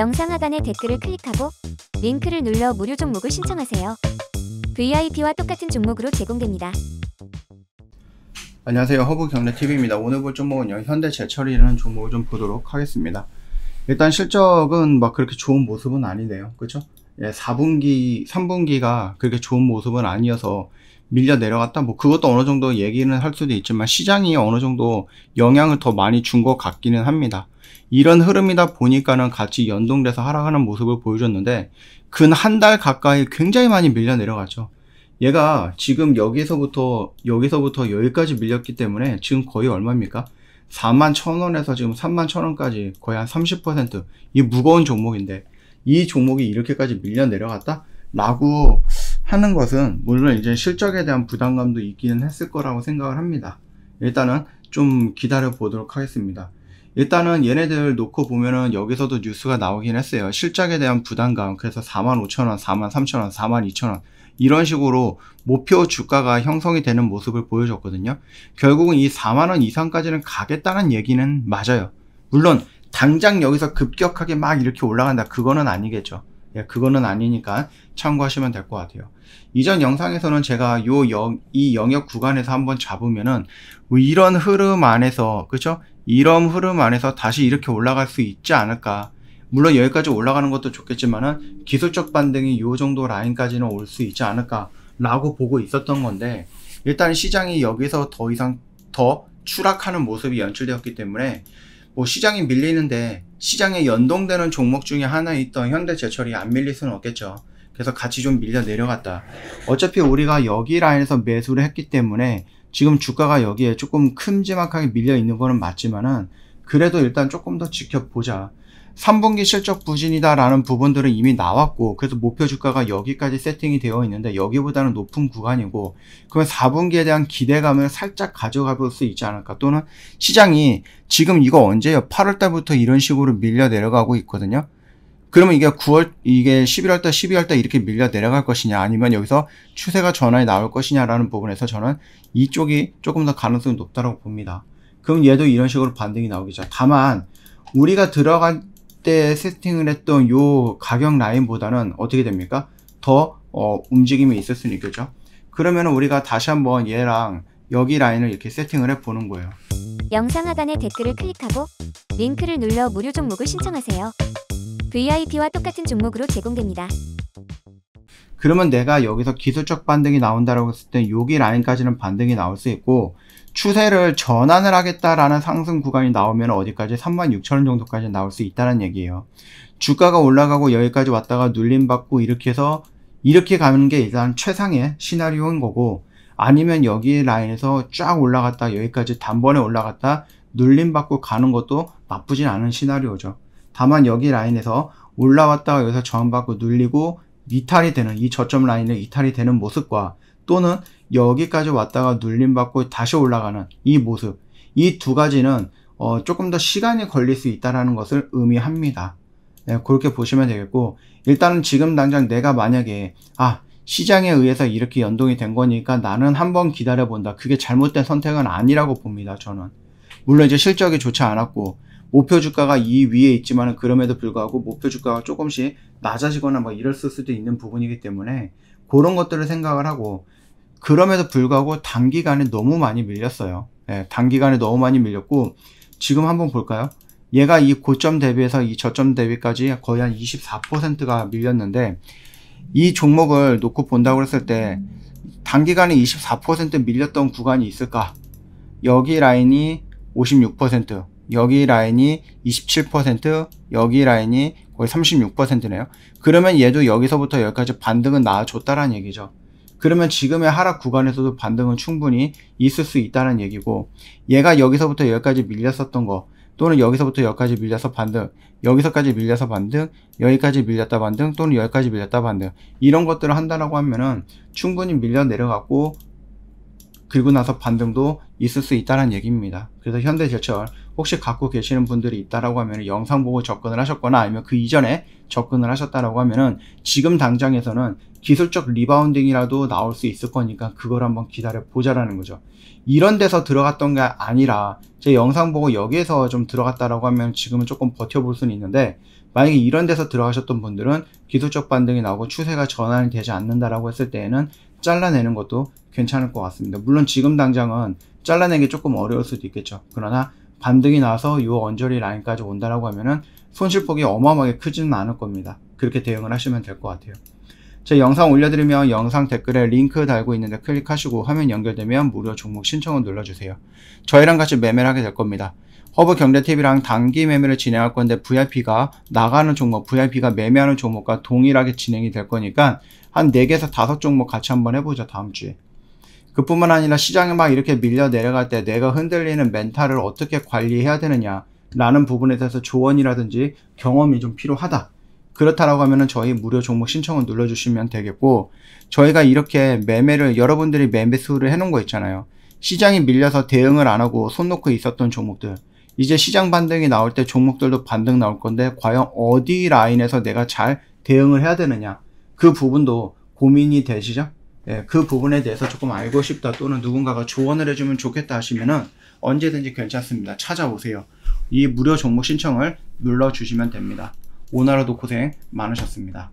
영상 하단의 댓글을 클릭하고 링크를 눌러 무료 종목을 신청하세요. VIP와 똑같은 종목으로 제공됩니다. 안녕하세요. 허브경제TV입니다. 오늘 볼 종목은요. 현대제철이라는 종목을 좀 보도록 하겠습니다. 일단 실적은 막 그렇게 좋은 모습은 아니네요. 그렇죠? 4분기, 예, 3분기가 그렇게 좋은 모습은 아니어서 밀려 내려갔다. 뭐 그것도 어느 정도 얘기는 할 수도 있지만 시장이 어느 정도 영향을 더 많이 준 것 같기는 합니다. 이런 흐름이다 보니까는 같이 연동돼서 하락하는 모습을 보여줬는데 근 한 달 가까이 굉장히 많이 밀려 내려갔죠. 얘가 지금 여기서부터 여기서부터 여기까지 밀렸기 때문에 지금 거의 얼마입니까? 4만 1 0원에서 0 0 지금 3만 1 0원까지 거의 한 30%이 무거운 종목인데 이 종목이 이렇게까지 밀려 내려갔다? 라고 하는 것은 물론 이제 실적에 대한 부담감도 있기는 했을 거라고 생각을 합니다. 일단은 좀 기다려 보도록 하겠습니다. 일단은 얘네들 놓고 보면은 여기서도 뉴스가 나오긴 했어요. 실적에 대한 부담감. 그래서 45,000원, 43,000원, 42,000원. 이런 식으로 목표 주가가 형성이 되는 모습을 보여줬거든요. 결국은 이 4만원 이상까지는 가겠다는 얘기는 맞아요. 물론 당장 여기서 급격하게 막 이렇게 올라간다 그거는 아니겠죠 예, 그거는 아니니까 참고하시면 될 것 같아요 이전 영상에서는 제가 요 영, 이 영역 구간에서 한번 잡으면은 이런 흐름 안에서 그쵸 이런 흐름 안에서 다시 이렇게 올라갈 수 있지 않을까 물론 여기까지 올라가는 것도 좋겠지만은 기술적 반등이 요 정도 라인까지는 올 수 있지 않을까 라고 보고 있었던 건데 일단 시장이 여기서 더 이상 더 추락하는 모습이 연출되었기 때문에 뭐 시장이 밀리는데 시장에 연동되는 종목 중에 하나 있던 현대제철이 안 밀릴 수는 없겠죠. 그래서 같이 좀 밀려 내려갔다. 어차피 우리가 여기 라인에서 매수를 했기 때문에 지금 주가가 여기에 조금 큼지막하게 밀려 있는 거는 맞지만은 그래도 일단 조금 더 지켜보자. 3분기 실적 부진이다라는 부분들은 이미 나왔고 그래서 목표 주가가 여기까지 세팅이 되어 있는데 여기보다는 높은 구간이고 그러면 4분기에 대한 기대감을 살짝 가져가 볼 수 있지 않을까 또는 시장이 지금 이거 언제요? 8월 달부터 이런 식으로 밀려 내려가고 있거든요. 그러면 이게 9월 이게 11월 달 12월 달 이렇게 밀려 내려갈 것이냐 아니면 여기서 추세가 전환이 나올 것이냐라는 부분에서 저는 이쪽이 조금 더 가능성이 높다고 봅니다. 그럼 얘도 이런 식으로 반등이 나오겠죠. 다만 우리가 들어갈 때 세팅을 했던 요 가격 라인보다는 어떻게 됩니까? 더 어, 움직임이 있을 수는 있겠죠. 그러면 우리가 다시 한번 얘랑 여기 라인을 이렇게 세팅을 해 보는 거예요. 영상 하단의 댓글을 클릭하고 링크를 눌러 무료 종목을 신청하세요. VIP와 똑같은 종목으로 제공됩니다. 그러면 내가 여기서 기술적 반등이 나온다라고 했을 때 여기 라인까지는 반등이 나올 수 있고 추세를 전환을 하겠다라는 상승 구간이 나오면 어디까지 36,000원 정도까지 나올 수 있다는 얘기예요. 주가가 올라가고 여기까지 왔다가 눌림 받고 이렇게 해서 이렇게 가는 게 일단 최상의 시나리오인 거고 아니면 여기 라인에서 쫙 올라갔다 여기까지 단번에 올라갔다 눌림 받고 가는 것도 나쁘진 않은 시나리오죠. 다만 여기 라인에서 올라왔다가 여기서 저항받고 눌리고 이탈이 되는 이 저점 라인에 이탈이 되는 모습과 또는 여기까지 왔다가 눌림받고 다시 올라가는 이 모습 이 두 가지는 어, 조금 더 시간이 걸릴 수 있다는 것을 의미합니다 네, 그렇게 보시면 되겠고 일단은 지금 당장 내가 만약에 아 시장에 의해서 이렇게 연동이 된 거니까 나는 한번 기다려 본다 그게 잘못된 선택은 아니라고 봅니다 저는 물론 이제 실적이 좋지 않았고 목표 주가가 이 위에 있지만 그럼에도 불구하고 목표 주가가 조금씩 낮아지거나 막 이럴 수도 있는 부분이기 때문에 그런 것들을 생각을 하고 그럼에도 불구하고 단기간에 너무 많이 밀렸어요. 예, 단기간에 너무 많이 밀렸고 지금 한번 볼까요? 얘가 이 고점 대비해서 이 저점 대비까지 거의 한 24%가 밀렸는데 이 종목을 놓고 본다고 했을 때 단기간에 24% 밀렸던 구간이 있을까? 여기 라인이 56%, 여기 라인이 27%, 여기 라인이 거의 36%네요. 그러면 얘도 여기서부터 여기까지 반등은 나아줬다라는 얘기죠. 그러면 지금의 하락 구간에서도 반등은 충분히 있을 수 있다는 얘기고 얘가 여기서부터 여기까지 밀렸었던 거 또는 여기서부터 여기까지 밀려서 반등 여기서까지 밀려서 반등 여기까지 밀렸다 반등 또는 여기까지 밀렸다 반등 이런 것들을 한다라고 하면은 충분히 밀려 내려갔고 그리고 나서 반등도 있을 수 있다는 얘기입니다. 그래서 현대제철 혹시 갖고 계시는 분들이 있다라고 하면 영상 보고 접근을 하셨거나 아니면 그 이전에 접근을 하셨다라고 하면은 지금 당장에서는 기술적 리바운딩이라도 나올 수 있을 거니까 그걸 한번 기다려 보자라는 거죠. 이런 데서 들어갔던 게 아니라 제 영상 보고 여기에서 좀 들어갔다라고 하면 지금은 조금 버텨볼 수는 있는데 만약에 이런 데서 들어가셨던 분들은 기술적 반등이 나오고 추세가 전환이 되지 않는다라고 했을 때에는 잘라내는 것도 괜찮을 것 같습니다. 물론 지금 당장은 잘라내기 조금 어려울 수도 있겠죠. 그러나 반등이 나서 요 언저리 라인까지 온다라고 하면은 손실폭이 어마어마하게 크지는 않을 겁니다. 그렇게 대응을 하시면 될 것 같아요. 제 영상 올려드리면 영상 댓글에 링크 달고 있는데 클릭하시고 화면 연결되면 무료 종목 신청을 눌러주세요. 저희랑 같이 매매를 하게 될 겁니다. 허브 경제TV랑 단기 매매를 진행할 건데 VIP가 나가는 종목, VIP가 매매하는 종목과 동일하게 진행이 될 거니까 한 4개에서 5종목 같이 한번 해보죠 다음 주에. 그뿐만 아니라 시장에막 이렇게 밀려 내려갈 때 내가 흔들리는 멘탈을 어떻게 관리해야 되느냐 라는 부분에 대해서 조언이라든지 경험이 좀 필요하다. 그렇다라고 하면은 저희 무료 종목 신청을 눌러주시면 되겠고 저희가 이렇게 매매를 여러분들이 매매 수를 해놓은 거 있잖아요. 시장이 밀려서 대응을 안 하고 손 놓고 있었던 종목들 이제 시장 반등이 나올 때 종목들도 반등 나올 건데 과연 어디 라인에서 내가 잘 대응을 해야 되느냐 그 부분도 고민이 되시죠? 예, 그 부분에 대해서 조금 알고 싶다 또는 누군가가 조언을 해주면 좋겠다 하시면은 언제든지 괜찮습니다. 찾아오세요. 이 무료 종목 신청을 눌러주시면 됩니다. 오늘도 고생 많으셨습니다.